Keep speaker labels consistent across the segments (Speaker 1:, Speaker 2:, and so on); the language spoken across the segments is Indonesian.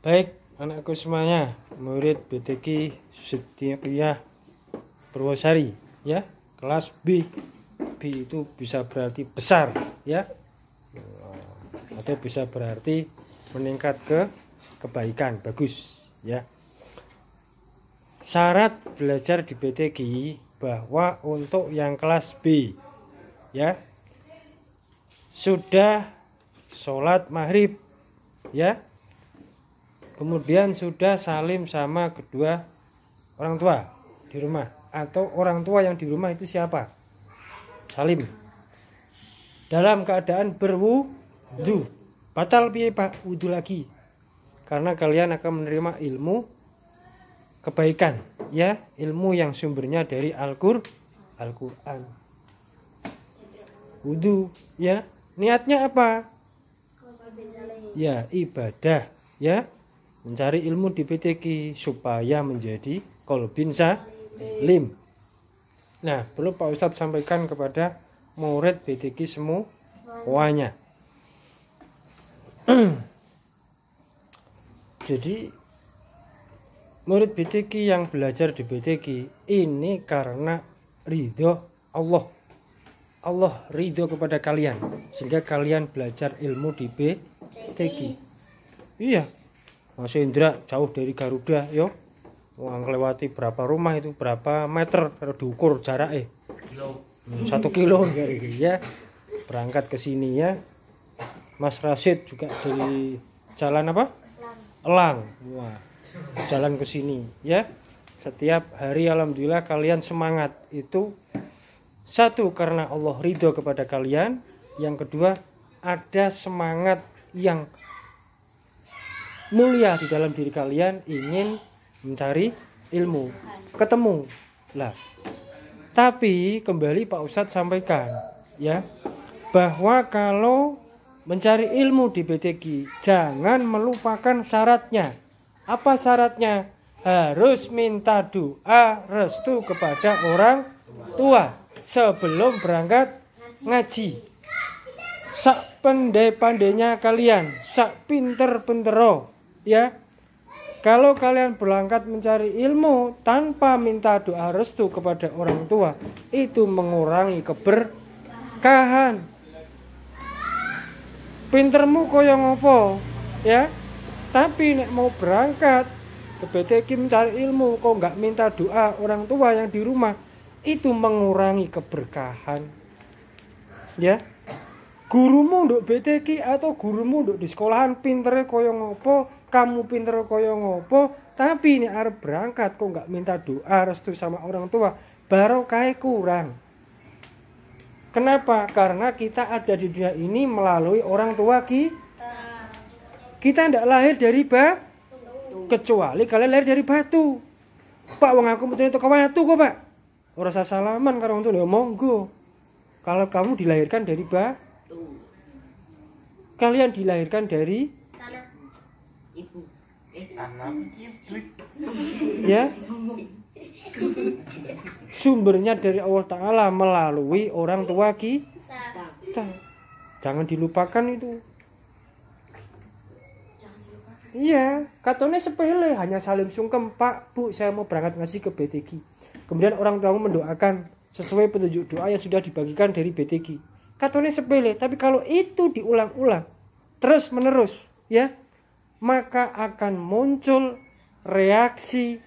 Speaker 1: Baik, anakku semuanya, murid BTK Setia Purwosari, ya, kelas B. B itu bisa berarti besar, ya, atau bisa berarti meningkat ke kebaikan, bagus, ya. Syarat belajar di BTG bahwa untuk yang kelas B, ya, sudah sholat maghrib, ya, kemudian sudah salim sama kedua orang tua di rumah atau orang tua yang di rumah itu siapa salim dalam keadaan berwudu batal piye Pak wudu lagi karena kalian akan menerima ilmu kebaikan ya ilmu yang sumbernya dari Al-Qur Al-Qur'an wudu ya niatnya apa ya ibadah ya mencari ilmu di PTQ supaya menjadi kolbin lim. Nah, perlu Pak Ustadz sampaikan kepada murid semua semuanya. Jadi murid BTQ yang belajar di BTQ ini karena ridho Allah. Allah ridho kepada kalian sehingga kalian belajar ilmu di BTQ. Iya, Mas Indra jauh dari Garuda yo Uang lewati berapa rumah itu berapa meter kalau diukur jarak eh hmm, satu kilo gitu, ya berangkat ke sini ya Mas Rasid juga dari jalan apa Elang wah jalan ke sini ya setiap hari alhamdulillah kalian semangat itu satu karena Allah ridho kepada kalian yang kedua ada semangat yang mulia di dalam diri kalian ingin mencari ilmu ketemu lah tapi kembali Pak Ustadz sampaikan ya bahwa kalau mencari ilmu di BTG jangan melupakan syaratnya apa syaratnya harus minta doa restu kepada orang tua sebelum berangkat ngaji sak pendek pandenya kalian sak pinter-pintero ya kalau kalian berangkat mencari ilmu tanpa minta doa restu kepada orang tua itu mengurangi keberkahan pintermu koyo ngopo ya tapi nek mau berangkat ke BTK mencari ilmu kok nggak minta doa orang tua yang di rumah itu mengurangi keberkahan ya gurumu untuk BTK atau gurumu untuk di sekolahan pinternya koyo ngopo kamu pinter koyo ngopo tapi ini arep berangkat kok nggak minta doa restu sama orang tua baru kayak kurang kenapa karena kita ada di dunia ini melalui orang tua ki kita ndak lahir dari ba kecuali kalian lahir dari batu pak wong aku betul itu tuh kok pak orang saya salaman karena untuk ya monggo kalau kamu dilahirkan dari batu kalian dilahirkan dari ya sumbernya dari Allah Ta'ala melalui orang tua kita jangan dilupakan itu Iya, katanya sepele, hanya salim sungkem, Pak, Bu, saya mau berangkat ngasih ke BTG. Kemudian orang tua mendoakan sesuai petunjuk doa yang sudah dibagikan dari BTG. Katanya sepele, tapi kalau itu diulang-ulang, terus menerus, ya, maka akan muncul reaksi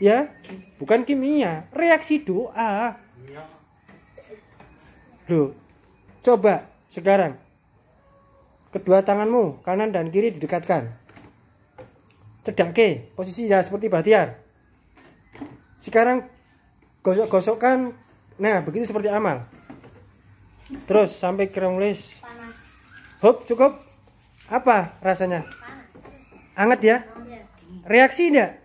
Speaker 1: ya bukan kimia reaksi doa loh coba sekarang kedua tanganmu kanan dan kiri didekatkan cedake posisi ya seperti batiar sekarang gosok-gosokkan nah begitu seperti amal terus sampai kerumulis panas hop cukup apa rasanya? Panas. Anget ya? Reaksi enggak?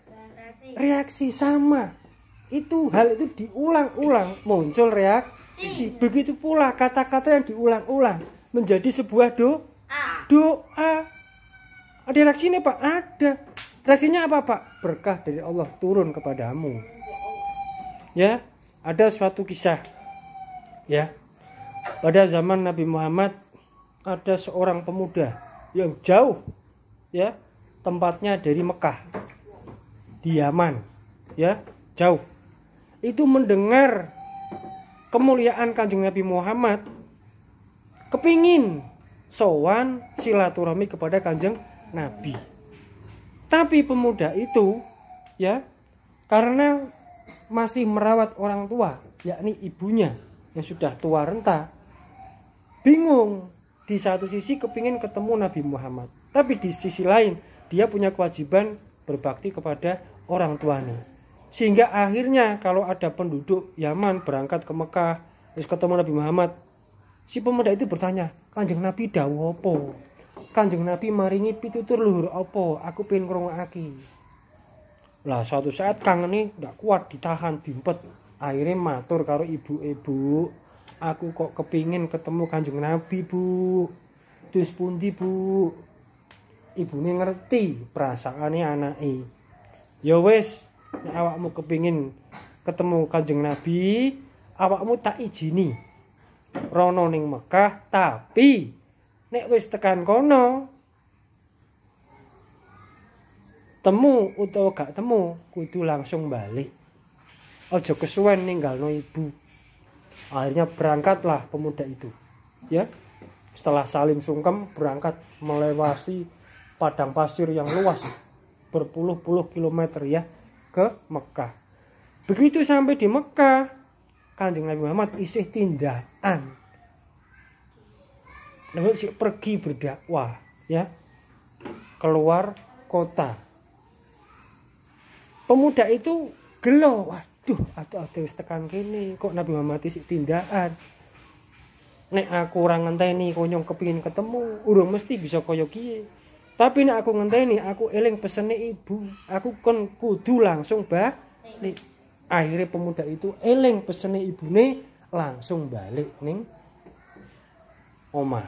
Speaker 1: Reaksi sama. Itu hal itu diulang-ulang muncul reaksi. Begitu pula kata-kata yang diulang-ulang menjadi sebuah do doa. Ada ini Pak? Ada. Reaksinya apa Pak? Berkah dari Allah turun kepadamu. Ya, ada suatu kisah. Ya, pada zaman Nabi Muhammad ada seorang pemuda yang jauh ya tempatnya dari Mekah di Yaman ya jauh itu mendengar kemuliaan kanjeng Nabi Muhammad kepingin sowan silaturahmi kepada kanjeng Nabi tapi pemuda itu ya karena masih merawat orang tua yakni ibunya yang sudah tua renta bingung di satu sisi kepingin ketemu Nabi Muhammad tapi di sisi lain dia punya kewajiban berbakti kepada orang tuanya sehingga akhirnya kalau ada penduduk Yaman berangkat ke Mekah terus ketemu Nabi Muhammad si pemuda itu bertanya kanjeng Nabi dawo kanjeng Nabi maringi pitutur luhur opo aku pengen aki lah suatu saat kangen nih tidak kuat ditahan dimpet akhirnya matur karo ibu-ibu aku kok kepingin ketemu kanjeng nabi bu terus pun bu ibu ini ngerti perasaan ini anak e. ya wes awakmu kepingin ketemu kanjeng nabi awakmu tak izini rono ning Mekah tapi nek wis tekan kono temu utawa gak temu kudu langsung balik aja kesuwen ninggalno ibu akhirnya berangkatlah pemuda itu ya setelah salim sungkem berangkat melewati padang pasir yang luas berpuluh-puluh kilometer ya ke Mekah begitu sampai di Mekah kanjeng Nabi Muhammad isih tindakan lalu pergi berdakwah ya keluar kota pemuda itu gelo wah duh atau ada wis tekan kene kok Nabi Muhammad isik tindakan nek aku ora ngenteni konyong kepingin ketemu urung mesti bisa kaya kiye tapi nek aku ngenteni aku eling pesene ibu aku kon kudu langsung nek akhirnya pemuda itu eling pesene ibune langsung balik ning oma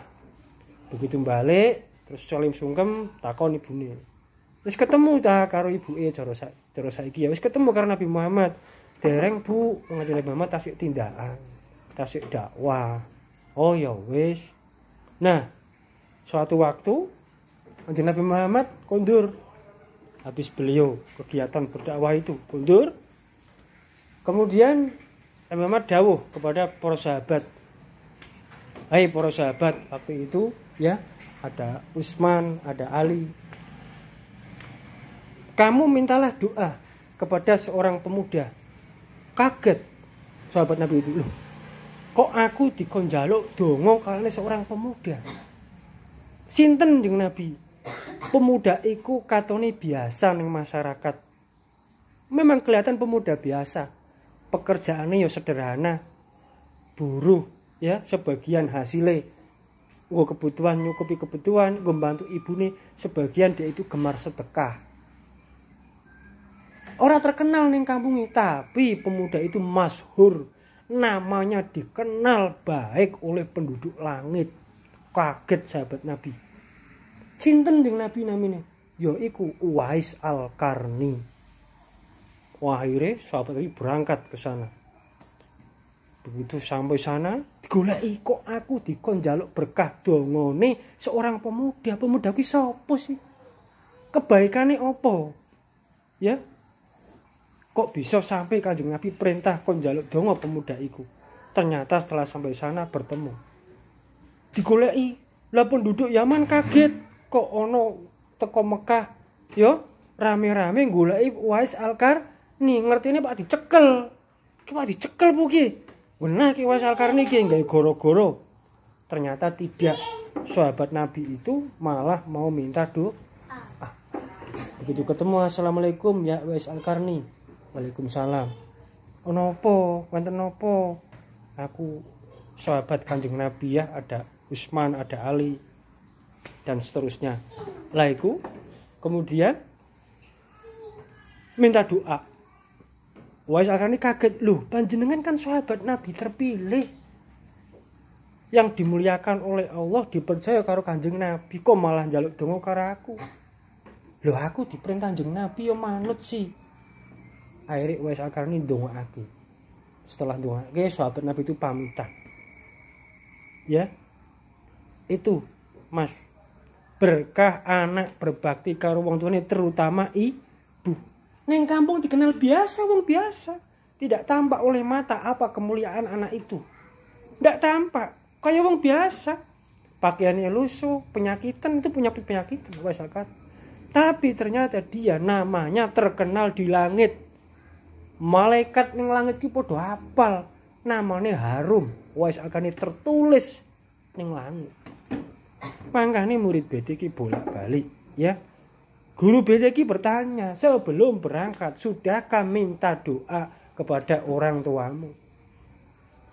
Speaker 1: begitu balik terus salim sungkem takon ibune wis ketemu ta karo ibuke cara saiki ya wis ketemu karo Nabi Muhammad dereng bu ngajulai mama tasik tindakan tasik dakwah oh ya wis nah suatu waktu Kanjeng Nabi Muhammad kundur habis beliau kegiatan berdakwah itu kundur kemudian Nabi Muhammad dawuh kepada para sahabat hai hey, para sahabat waktu itu ya ada Usman ada Ali kamu mintalah doa kepada seorang pemuda kaget sahabat Nabi itu loh kok aku dikonjalo dongo karena seorang pemuda sinten jeng Nabi pemuda iku katoni biasa nih masyarakat memang kelihatan pemuda biasa pekerjaannya ya sederhana buruh ya sebagian hasilnya gue kebutuhan nyukupi kebutuhan gue bantu ibu nih sebagian dia itu gemar sedekah Orang terkenal kampung kampungi, tapi pemuda itu masyhur. Namanya dikenal baik oleh penduduk langit. Kaget sahabat Nabi. Sinten jeung Nabi namanya, Ya iku Uwais Al-Karni. Wahire sahabat Nabi berangkat ke sana. Begitu sampai sana, Gula kok aku dikon jaluk berkah dongone seorang pemuda. Pemuda ki sapa sih? Kebaikane apa? Ya, kok bisa sampai kanjeng Nabi perintah kon jaluk dongo pemuda iku ternyata setelah sampai sana bertemu Digolei, lah penduduk Yaman kaget kok ono teko Mekah yo rame-rame goleki Wais Alkar nih ini Pak dicekel ki Pak dicekel bu ki benar ki Wais Alkar niki nggak goro-goro ternyata tidak sahabat Nabi itu malah mau minta do ah. begitu ketemu assalamualaikum ya Wais Alkarni Waalaikumsalam onopo wonten nopo aku sahabat kanjeng Nabi ya ada Usman ada Ali dan seterusnya laiku kemudian minta doa Wais akan ini kaget lu. panjenengan kan sahabat Nabi terpilih yang dimuliakan oleh Allah dipercaya karo kanjeng Nabi kok malah jaluk dongo karo aku loh aku diperintah kanjeng Nabi yo ya manut sih akhirnya akar ini aku aki setelah aki sahabat Nabi itu pamitan ya itu mas berkah anak berbakti karo wong tuane terutama ibu neng kampung dikenal biasa wong biasa tidak tampak oleh mata apa kemuliaan anak itu tidak tampak kayak wong biasa pakaiannya lusuh penyakitan itu punya penyakit wes akar tapi ternyata dia namanya terkenal di langit malaikat ning langit ki padha apal namanya harum wis akan tertulis ning langit mangkane murid bete ki bolak-balik ya guru bete ki bertanya sebelum berangkat sudahkah minta doa kepada orang tuamu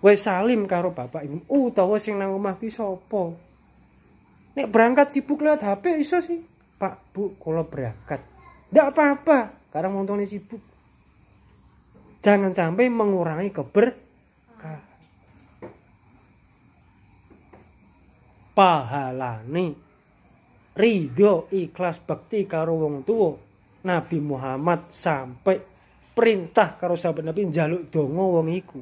Speaker 1: wis salim karo bapak ibu utawa uh, sing nang omah ki sapa nek berangkat sibuk lihat HP iso sih Pak Bu kalau berangkat tidak apa-apa karang montone sibuk jangan sampai mengurangi keberkah, pahalani, ridho ikhlas bakti karo wong tua Nabi Muhammad sampai perintah karo sahabat Nabi jaluk dongo wong iku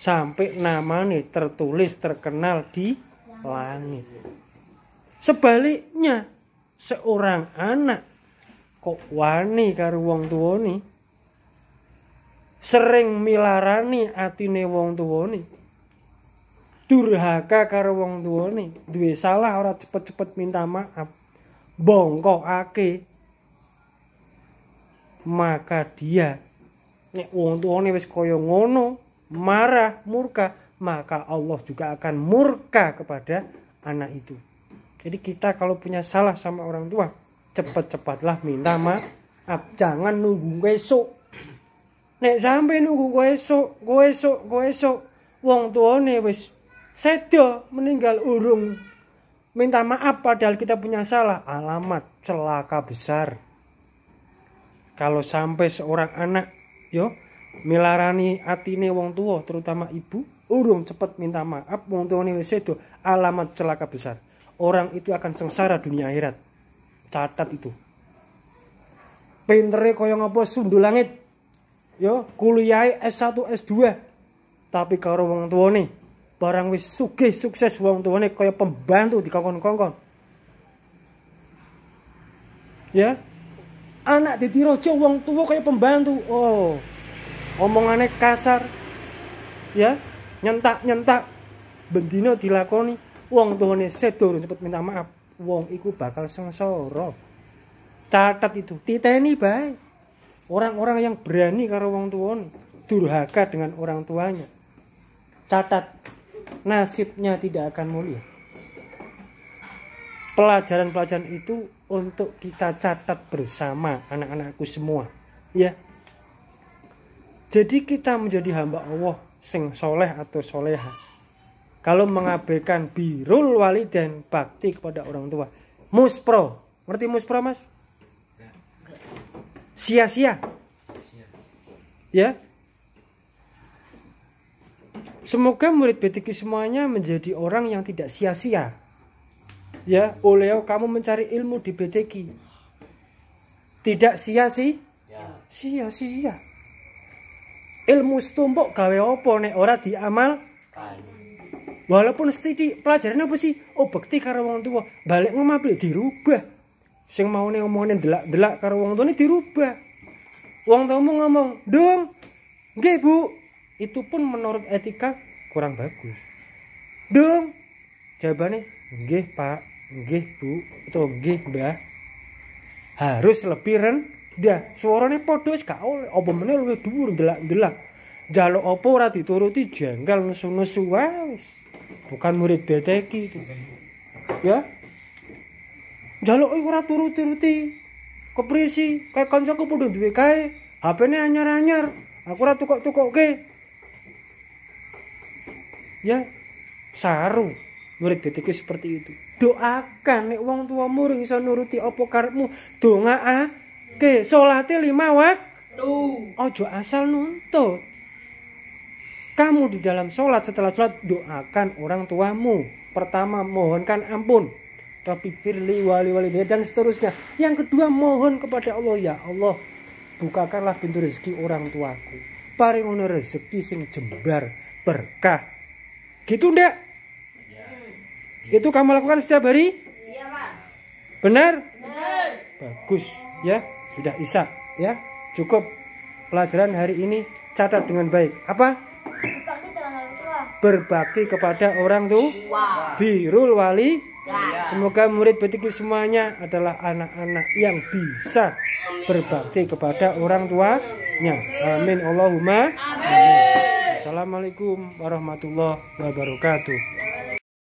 Speaker 1: sampai nih tertulis terkenal di langit sebaliknya seorang anak kok wani karo wong nih sering milarani atine wong tuwane durhaka karo wong tuwane duwe salah ora cepet-cepet minta maaf ake maka dia nek wong tuwane wis kaya ngono marah murka maka Allah juga akan murka kepada anak itu jadi kita kalau punya salah sama orang tua cepat-cepatlah minta maaf jangan nunggu besok Nek sampe nunggu gue esok, gue esok, gue esok, wong nih wis sedo meninggal urung. Minta maaf padahal kita punya salah. Alamat celaka besar. Kalau sampai seorang anak yo milarani atine wong tua terutama ibu urung cepet minta maaf wong nih wis sedo alamat celaka besar. Orang itu akan sengsara dunia akhirat. Catat itu. Pintere koyong ngapa sundul langit yo kuliah S1 S2 tapi karo wong tuane barang wis sugih sukses wong tuane kaya pembantu di kongkon-kongkon ya anak ditirojo wong tua kaya pembantu oh omongane kasar ya nyentak-nyentak bendino dilakoni wong tuane sedur cepet minta maaf wong iku bakal sengsara catat itu titeni baik orang-orang yang berani karo wong tuwon durhaka dengan orang tuanya catat nasibnya tidak akan mulia pelajaran-pelajaran itu untuk kita catat bersama anak-anakku semua ya jadi kita menjadi hamba Allah sing soleh atau soleha kalau mengabaikan birul wali dan bakti kepada orang tua muspro ngerti muspro mas sia-sia. Ya. Semoga murid betiki semuanya menjadi orang yang tidak sia-sia. Ya, oleh oh kamu mencari ilmu di betiki. Tidak sia-sia. Ya. Sia-sia. Ilmu setumpuk gawe opo nek ora diamal. Walaupun setidik pelajaran apa sih? Oh bekti karo wong tua, balik ngomong dirubah sing omongan yang delak-delak karo tuh nih dirubah. Uang mau ngomong, "Dong, gak Bu." Itu pun menurut etika kurang bagus. "Dong." Jawabannya, gak Pak." gak Bu." Atau gak Mbah." Harus lebih rendah. dia suaranya podos kau oleh apa meneh luwih delak-delak. Jaluk opo ora dituruti jengkel nesu-nesu wes Bukan murid beteki itu. Ya jaluk ora turuti-turuti keprisi kayak kancaku padha duwe kae HP-ne anyar-anyar aku ora tukok-tukokke ya saru murid BTK seperti itu doakan nek wong tua ring iso nuruti apa karepmu ke salate lima waktu ojo asal nuntut kamu di dalam sholat setelah sholat doakan orang tuamu pertama mohonkan ampun tapi firli wali wali dan seterusnya. Yang kedua mohon kepada Allah ya Allah bukakanlah pintu rezeki orang tuaku. Paring ono rezeki sing jembar berkah. Gitu ndak? Ya. Itu kamu lakukan setiap hari? Iya, Pak. Benar? Benar. Bagus ya. Sudah Isak. ya. Cukup pelajaran hari ini catat dengan baik. Apa? Berbakti kepada orang tua. Wow. Birul wali Iya. Iya. Semoga murid betiki semuanya adalah anak-anak yang bisa berbakti kepada orang tuanya. Amin. Allahumma. Amin. Assalamualaikum warahmatullahi wabarakatuh.